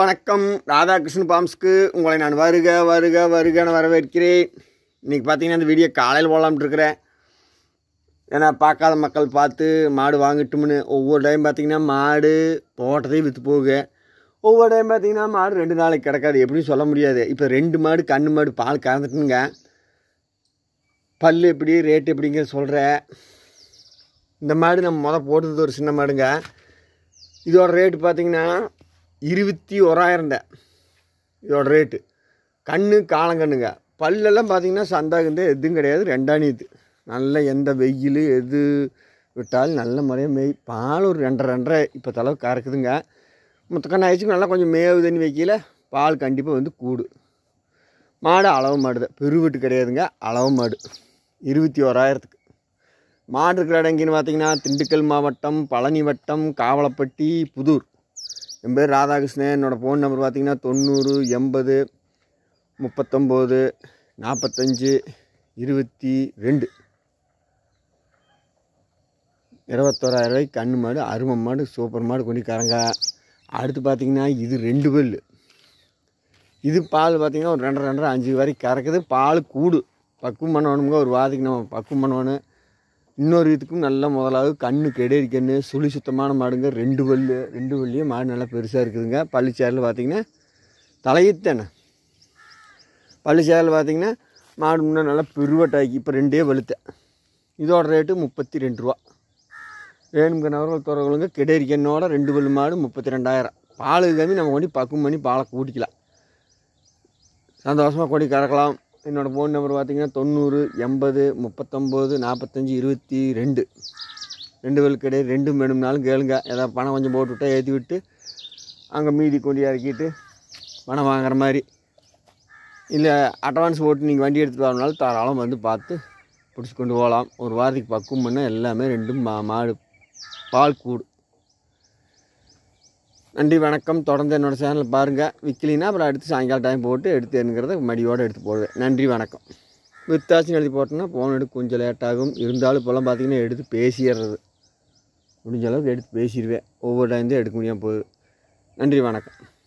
வணக்கம் ராதாகிருஷ்ணன் பாம்ஸ்க்கு உங்களை நான் வருக வருக வருகன்னு வரவேற்கிறேன் இன்றைக்கி பார்த்தீங்கன்னா இந்த வீடியோ காலையில் போகலாம்ட்டு இருக்கிறேன் ஏன்னா பார்க்காத மக்கள் பார்த்து மாடு வாங்கிட்டோம்னு ஒவ்வொரு டைம் பார்த்திங்கன்னா மாடு போட்டதே விற்று போகுங்க ஒவ்வொரு டைம் பார்த்திங்கன்னா மாடு ரெண்டு நாளைக்கு கிடக்காது எப்படின்னு சொல்ல முடியாது இப்போ ரெண்டு மாடு கண்ணு மாடு பால் கறந்துட்டுங்க பல் எப்படி ரேட் எப்படிங்கிற சொல்கிறேன் இந்த மாடு நம்ம முதல் போட்டது ஒரு சின்ன மாடுங்க இதோட ரேட்டு பார்த்திங்கன்னா இருபத்தி ஓராயிரம் தான் இதோட ரேட்டு கண்ணு காலங்கண்ணுங்க பல்லெல்லாம் பார்த்திங்கன்னா சந்தாகுந்து எதுவும் கிடையாது இது நல்ல எந்த வெயில் எது விட்டாலும் நல்ல முறையாக மேய் பால் ஒரு ரெண்டரை ரெண்டரை இப்போ தளவு கறக்குதுங்க மொத்தக்கண்ணு ஆயிடுச்சு நல்லா கொஞ்சம் மேவு தண்ணி வைக்கல பால் கண்டிப்பாக வந்து கூடு மாடு அளவு மாடு தான் பெருவீட்டு கிடையாதுங்க அளவு மாடு இருபத்தி ஓராயிரத்துக்கு மாடு இருக்கிற இடங்கின்னு பார்த்திங்கன்னா திண்டுக்கல் மாவட்டம் பழனி வட்டம் காவலப்பட்டி புதூர் என் பேர் ராதாகிருஷ்ணன் என்னோடய ஃபோன் நம்பர் பார்த்திங்கன்னா தொண்ணூறு எண்பது முப்பத்தொம்போது நாற்பத்தஞ்சு இருபத்தி ரெண்டு ரூபாய் கண் மாடு அருமை மாடு சூப்பர் மாடு கொண்டு கரங்க அடுத்து பார்த்திங்கன்னா இது ரெண்டு பல் இது பால் பார்த்திங்கன்னா ஒரு ரெண்டரை ரெண்டரை அஞ்சு வரைக்கும் கறக்குது பால் கூடு பக்குவம் பண்ணணுங்க ஒரு வாதிக்கு நம்ம பக்குவம் பண்ணணும் இன்னொரு இதுக்கும் நல்லா முதலாவது கண்ணு கெடேரி கண்ணு சுழி சுத்தமான மாடுங்க ரெண்டு பல்லு ரெண்டு வல்லியும் மாடு நல்லா பெருசாக இருக்குதுங்க பள்ளிச்சேரில் பார்த்திங்கன்னா தலையித்தானே பள்ளிச்சேரில் பார்த்திங்கன்னா மாடு முன்னே நல்லா பெருவட்டாக்கி இப்போ ரெண்டே வலுத்தேன் இதோட ரேட்டு முப்பத்தி ரெண்டு ரூபா வேணுங்கிறவர்கள் துறவுகளுங்க கெடேரி ரெண்டு பல்லு மாடு முப்பத்தி ரெண்டாயிரம் பாலு கம்மி நம்ம கொண்டு பக்கம் பண்ணி பாலை கூட்டிக்கலாம் சந்தோஷமாக கொடி கறக்கலாம் என்னோடய ஃபோன் நம்பர் பார்த்திங்கன்னா தொண்ணூறு எண்பது முப்பத்தொம்போது நாற்பத்தஞ்சி இருபத்தி ரெண்டு ரெண்டு பேருக்கு இடையே ரெண்டும் வேணும்னாலும் கேளுங்க ஏதாவது பணம் கொஞ்சம் போட்டு விட்டால் ஏற்றி விட்டு அங்கே மீதி கொண்டு இறக்கிட்டு பணம் வாங்குற மாதிரி இல்லை அட்வான்ஸ் போட்டு நீங்கள் வண்டி எடுத்துகிட்டு வரணுனாலும் தாராளம் வந்து பார்த்து பிடிச்சி கொண்டு போகலாம் ஒரு வாரத்துக்கு பக்குவம் பண்ணால் எல்லாமே ரெண்டும் மா மாடு பால் கூடு நன்றி வணக்கம் தொடர்ந்து என்னோடய சேனல் பாருங்கள் விற்கலினா அப்புறம் எடுத்து சாயங்காலம் டைம் போட்டு எடுத்து எடுங்கிறத மடியோடு எடுத்து போடுவேன் நன்றி வணக்கம் வித்தாசி எழுதி போட்டோன்னா ஃபோன் எடுக்க கொஞ்சம் லேட்டாகும் இருந்தாலும் இப்போல்லாம் பார்த்திங்கன்னா எடுத்து பேசிடுறது முடிஞ்ச அளவுக்கு எடுத்து பேசிடுவேன் ஒவ்வொரு டைம் தான் எடுக்க முடியாமல் போகுது நன்றி வணக்கம்